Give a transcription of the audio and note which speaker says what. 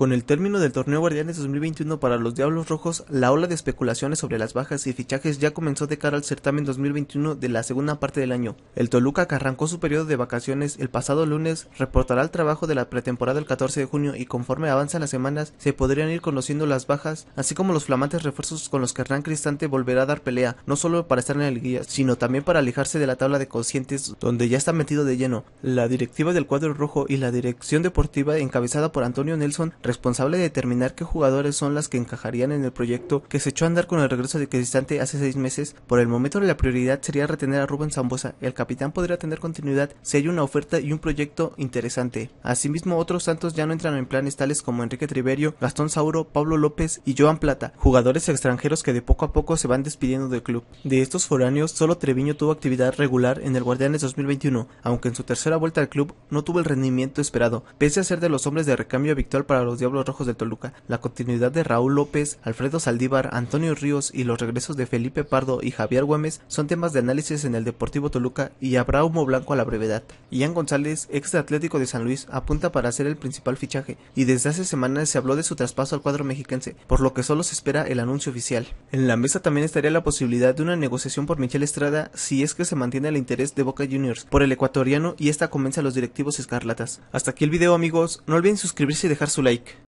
Speaker 1: Con el término del torneo Guardianes 2021 para los Diablos Rojos, la ola de especulaciones sobre las bajas y fichajes ya comenzó de cara al certamen 2021 de la segunda parte del año. El Toluca, que arrancó su periodo de vacaciones el pasado lunes, reportará el trabajo de la pretemporada el 14 de junio y conforme avanzan las semanas se podrían ir conociendo las bajas, así como los flamantes refuerzos con los que Hernán Cristante volverá a dar pelea, no solo para estar en el guía, sino también para alejarse de la tabla de conscientes donde ya está metido de lleno. La directiva del cuadro rojo y la dirección deportiva encabezada por Antonio Nelson responsable de determinar qué jugadores son las que encajarían en el proyecto que se echó a andar con el regreso de Cristante hace seis meses, por el momento la prioridad sería retener a Rubén Zambosa. El capitán podría tener continuidad si hay una oferta y un proyecto interesante. Asimismo, otros santos ya no entran en planes tales como Enrique Triverio, Gastón Sauro, Pablo López y Joan Plata, jugadores extranjeros que de poco a poco se van despidiendo del club. De estos foráneos, solo Treviño tuvo actividad regular en el Guardianes 2021, aunque en su tercera vuelta al club no tuvo el rendimiento esperado, pese a ser de los hombres de recambio habitual para los Diablos Rojos de Toluca, la continuidad de Raúl López, Alfredo Saldívar, Antonio Ríos y los regresos de Felipe Pardo y Javier Güemes son temas de análisis en el Deportivo Toluca y habrá blanco a la brevedad. Ian González, ex Atlético de San Luis, apunta para hacer el principal fichaje y desde hace semanas se habló de su traspaso al cuadro mexiquense, por lo que solo se espera el anuncio oficial. En la mesa también estaría la posibilidad de una negociación por Michel Estrada si es que se mantiene el interés de Boca Juniors por el ecuatoriano y esta comienza a los directivos escarlatas. Hasta aquí el video amigos, no olviden suscribirse y dejar su like.